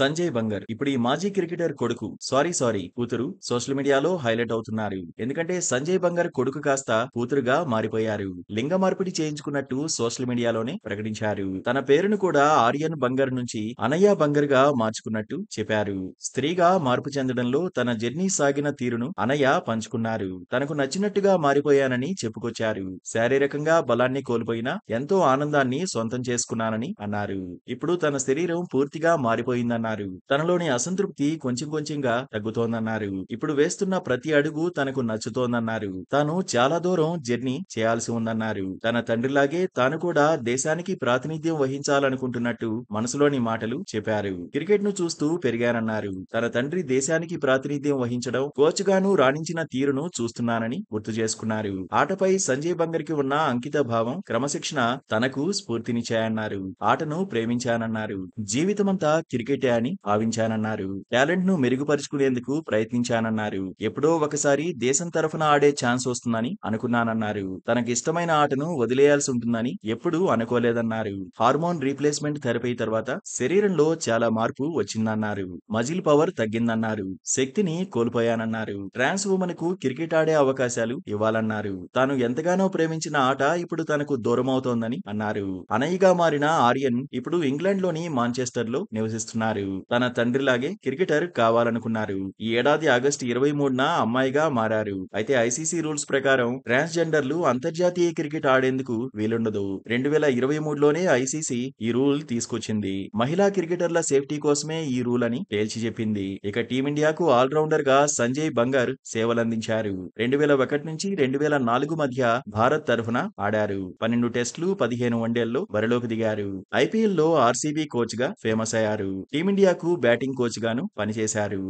సంజయ్ బంగర్ ఇప్పుడు ఈ మాజీ క్రికెటర్ కొడుకు సారీ సారీ కూతురు సోషల్ మీడియాలో హైలైట్ అవుతున్నారు ఎందుకంటే సంజయ్ బంగర్ కొడుకు కాస్త కూతురుగా మారిపోయారు లింగ మార్పిడి చేయించుకున్నట్టు సోషల్ మీడియాలోనే ప్రకటించారు తన పేరును కూడా ఆర్యన్ బంగర్ నుంచి అనయ్య బంగర్ గా మార్చుకున్నట్టు చెప్పారు స్త్రీగా మార్పు చెందడంలో తన జర్నీ సాగిన తీరును అనయ్య పంచుకున్నారు తనకు నచ్చినట్టుగా మారిపోయానని చెప్పుకొచ్చారు శారీరకంగా బలాన్ని కోల్పోయినా ఎంతో ఆనందాన్ని సొంతం చేసుకున్నానని అన్నారు ఇప్పుడు తన శరీరం పూర్తిగా మారిపోయిందన్నారు అన్నారు తనలోని అసంతృప్తి కొంచెం కొంచెంగా తగ్గుతోందన్నారు ఇప్పుడు వేస్తున్న ప్రతి అడుగు తనకు నచ్చుతోందన్నారు తాను చాలా దూరం జర్నీ చేయాల్సి ఉందన్నారు తన తండ్రిలాగే తాను కూడా దేశానికి ప్రాతినిధ్యం వహించాలనుకుంటున్నట్టు మనసులోని మాటలు చెప్పారు క్రికెట్ ను చూస్తూ పెరిగానన్నారు తన తండ్రి దేశానికి ప్రాతినిధ్యం వహించడం కోచ్ గాను రాణించిన తీరును చూస్తున్నానని గుర్తు చేసుకున్నారు ఆటపై సంజయ్ బంగర్ కి ఉన్న అంకిత భావం క్రమశిక్షణ తనకు స్ఫూర్తినిచ్చాయన్నారు ఆటను ప్రేమించానన్నారు జీవితమంతా క్రికెటే చేయాలని భావించానన్నారు టాలెంట్ ను మెరుగుపరుచుకునేందుకు ప్రయత్నించానన్నారు ఎప్పుడో ఒకసారి దేశం తరఫున ఆడే ఛాన్స్ వస్తుందని అనుకున్నానన్నారు తనకి ఇష్టమైన ఆటను వదిలేయాల్సి ఉంటుందని ఎప్పుడూ అనుకోలేదన్నారు హార్మోన్ రీప్లేస్మెంట్ థెరపీ తర్వాత శరీరంలో చాలా మార్పు వచ్చిందన్నారు మజిల్ పవర్ తగ్గిందన్నారు శక్తిని కోల్పోయానన్నారు ట్రాన్స్ ఉమెన్ కు క్రికెట్ ఆడే అవకాశాలు ఇవ్వాలన్నారు తాను ఎంతగానో ప్రేమించిన ఆట ఇప్పుడు తనకు దూరమవుతోందని అన్నారు అనయ్యగా మారిన ఆర్యన్ ఇప్పుడు ఇంగ్లాండ్ లోని మాంచెస్టర్ లో నివసిస్తున్నారు అనుకున్నారు తన తండ్రిలాగే క్రికెటర్ కావాలనుకున్నారు ఈ ఏడాది ఆగస్టు ఇరవై మూడున అమ్మాయిగా మారారు అయితే ఐసీసీ రూల్స్ ప్రకారం ట్రాన్స్ జెండర్లు అంతర్జాతీయ క్రికెట్ ఆడేందుకు వీలుండదు రెండు వేల ఇరవై మూడులోనే ఐసీసీ ఈ రూల్ తీసుకొచ్చింది మహిళా క్రికెటర్ల సేఫ్టీ కోసమే ఈ రూల్ అని తేల్చి చెప్పింది ఇక టీమిండియాకు ఆల్రౌండర్ గా సంజయ్ బంగార్ సేవలందించారు రెండు వేల ఒకటి నుంచి రెండు వేల నాలుగు మధ్య భారత్ తరఫున ఆడారు పన్నెండు టెస్టులు పదిహేను వన్డేల్లో బరిలోకి దిగారు ఐపీఎల్ లో ఆర్సీబీ కోచ్ గా ఫేమస్ అయ్యారు టీమిండియా టీమిండియాకు బ్యాటింగ్ కోచ్ గాను పనిచేశారు